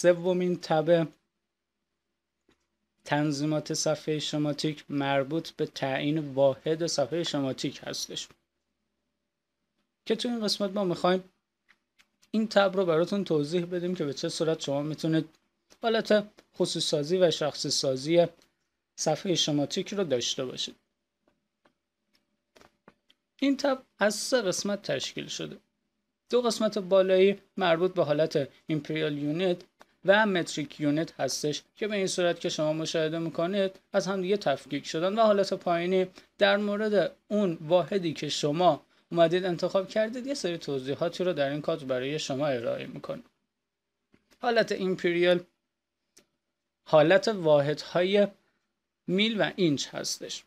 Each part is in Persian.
سومین تب تنظیمات صفحه شماتیک مربوط به تعیین واحد صفحه شماتیک هستش که تو این قسمت ما میخوایم این تب رو براتون توضیح بدیم که به چه صورت شما میتونید حالت خصوص سازی و شخصی سازی صفحه شماتیک رو داشته باشید این تب از سه قسمت تشکیل شده دو قسمت بالایی مربوط به حالت ایمپریال یونیت و متریک یونت هستش که به این صورت که شما مشاهده میکنید از هم دیگه تفکیک شدن و حالت پایینی در مورد اون واحدی که شما اومدید انتخاب کردید یه سری توضیحاتی رو در این کادر برای شما ارائه میکنه حالت ایمپریال حالت های میل و اینچ هستش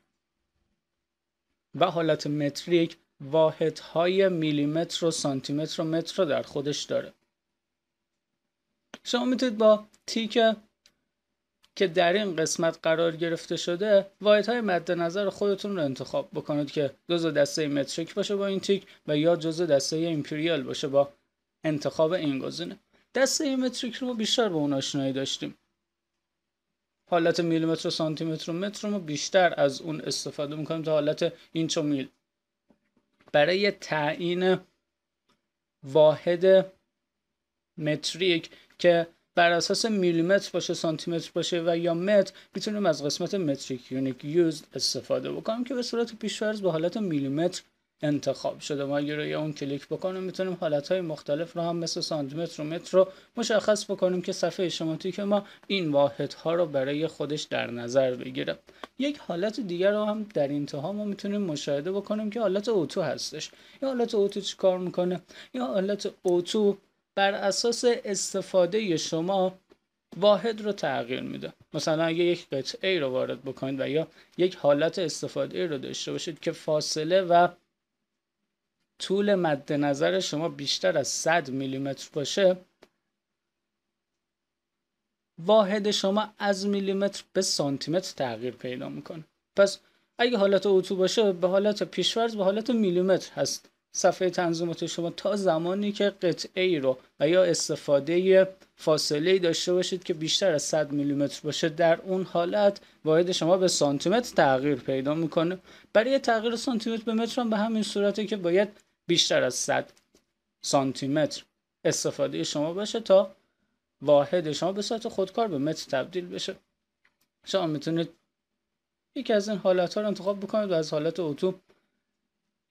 و حالت متریک واحدهای میلیمتر و سانتیمتر و متر رو در خودش داره شما میتونید با تیک که در این قسمت قرار گرفته شده واحد های مد نظر خودتون رو انتخاب بکنید که جزء دسته متریک باشه با این تیک و یا جزء دسته ایمپریال باشه با انتخاب این گزینه دسته متریک رو بیشتر به اون آشنایی داشتیم حالت میلیمتر و سانتی متر و متر رو بیشتر از اون استفاده میکنیم تا حالت اینچ و میل برای تعیین واحد متریک که بر اساس میلیمتر باشه سانتیمتر باشه و یا متر میتونیم از قسمت متریک یونیک یوز استفاده بکنیم که به صورت پیشفرض به حالت میلیمتر انتخاب شده ما اگر اون کلیک بکنیم میتونیم حالت های مختلف رو هم مثل سانتیمتر و متر رو مشخص بکنیم که صفحه که ما این واحد ها رو برای خودش در نظر بگیره یک حالت دیگر رو هم در انتها ما میتونیم مشاهده بکنیم که حالت اوتو هستش این حالت اوتو چی کار میکنه؟ این حالت اوتو بر اساس استفاده شما واحد رو تغییر میده مثلا اگه یک قطعه ای رو وارد بکنید و یا یک حالت استفاده ای رو داشته باشید که فاصله و طول مد نظر شما بیشتر از 100 میلیمتر باشه واحد شما از میلیمتر به سانتیمتر تغییر پیدا میکنه پس اگه حالت اتو باشه به حالت پیشورز به حالت میلیمتر هست صفحه تنظیمات شما تا زمانی که قطعه ای رو و یا استفاده فاصله ای داشته باشید که بیشتر از 100 میلیمتر باشه در اون حالت واحد شما به سانتیمتر تغییر پیدا میکنه برای تغییر سانتیمتر به متر هم به همین صورته که باید بیشتر از 100 سانتیمتر استفاده شما باشه تا واحد شما به صورت خودکار به متر تبدیل بشه شما میتونید یکی از این حالت ها رو انتخاب بکنید و از حالت اتو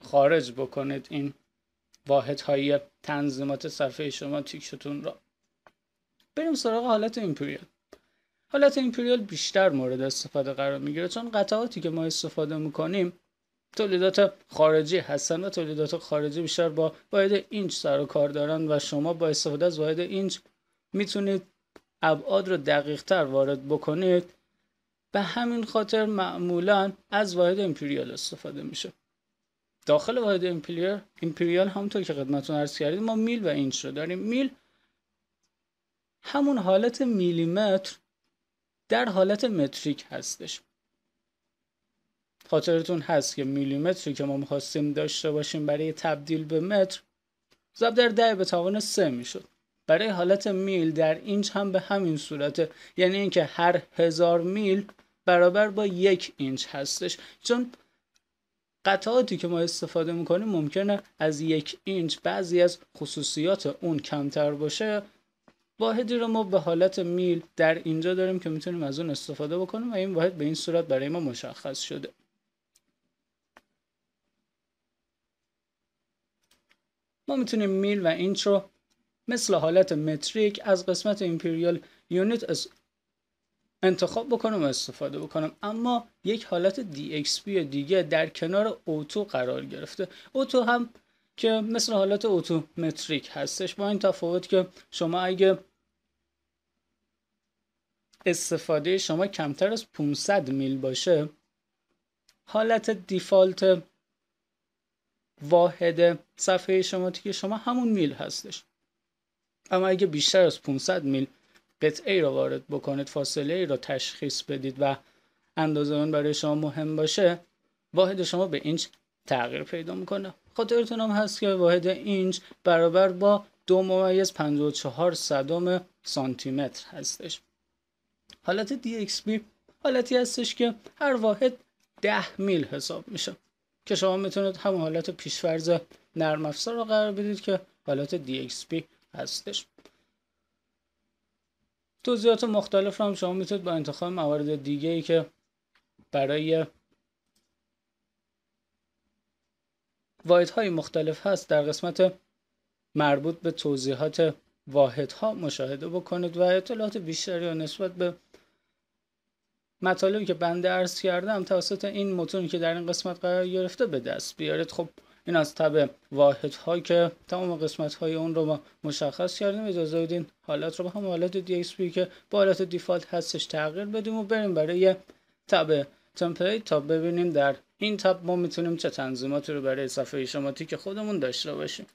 خارج بکنید این واحد های تنظیمات صفحه شما تیکشتون را بریم سراغ حالت ایمپریال حالت ایمپریال بیشتر مورد استفاده قرار میگیره چون قطعاتی که ما استفاده میکنیم تولیدات خارجی هستن و تولیدات خارجی بیشتر با واحد اینچ سر و کار دارن و شما با استفاده از واحد اینچ میتونید ابعاد رو دقیق تر وارد بکنید به همین خاطر معمولا از واحد ایمپریال استفاده میشه داخل واحد امپریال امپریال همونطور که خدمتتون عرض کردیم ما میل و اینچ رو داریم میل همون حالت میلیمتر در حالت متریک هستش خاطرتون هست که میلیمتری که ما میخواستیم داشته باشیم برای تبدیل به متر ضرب در ده به توان سه میشد برای حالت میل در اینچ هم به همین صورته یعنی اینکه هر هزار میل برابر با یک اینچ هستش چون قطعاتی که ما استفاده میکنیم ممکنه از یک اینچ بعضی از خصوصیات اون کمتر باشه واحدی رو ما به حالت میل در اینجا داریم که میتونیم از اون استفاده بکنیم و این واحد به این صورت برای ما مشخص شده ما میتونیم میل و اینچ رو مثل حالت متریک از قسمت ایمپریال یونیت انتخاب بکنم و استفاده بکنم اما یک حالت دی دیگه در کنار اوتو قرار گرفته اوتو هم که مثل حالت متریک هستش با این تفاوت که شما اگه استفاده شما کمتر از 500 میل باشه حالت دیفالت واحد صفحه شما که شما همون میل هستش اما اگه بیشتر از 500 میل قطعه ای را وارد بکنید فاصله ای را تشخیص بدید و اندازه اون برای شما مهم باشه واحد شما به اینچ تغییر پیدا میکنه خاطرتون هم هست که واحد اینچ برابر با دو ممیز 54 صدم سانتی متر هستش حالت DXB حالتی هستش که هر واحد ده میل حساب میشه که شما میتونید هم حالت پیشفرز نرم افزار رو قرار بدید که حالت DXB هستش توضیحات مختلف رو هم شما میتونید با انتخاب موارد دیگه ای که برای واحد های مختلف هست در قسمت مربوط به توضیحات واحد ها مشاهده بکنید و اطلاعات بیشتری و نسبت به مطالبی که بنده عرض کردم توسط این متونی که در این قسمت قرار گرفته به دست بیارید خب این از تب واحد های که تمام قسمت های اون رو ما مشخص کردیم اجازه بدین حالت رو به هم حالت پی که با حالت دیفالت هستش تغییر بدیم و بریم برای تب تمپلیت تا ببینیم در این تب ما میتونیم چه تنظیماتی رو برای صفحه شماتیک خودمون داشته باشیم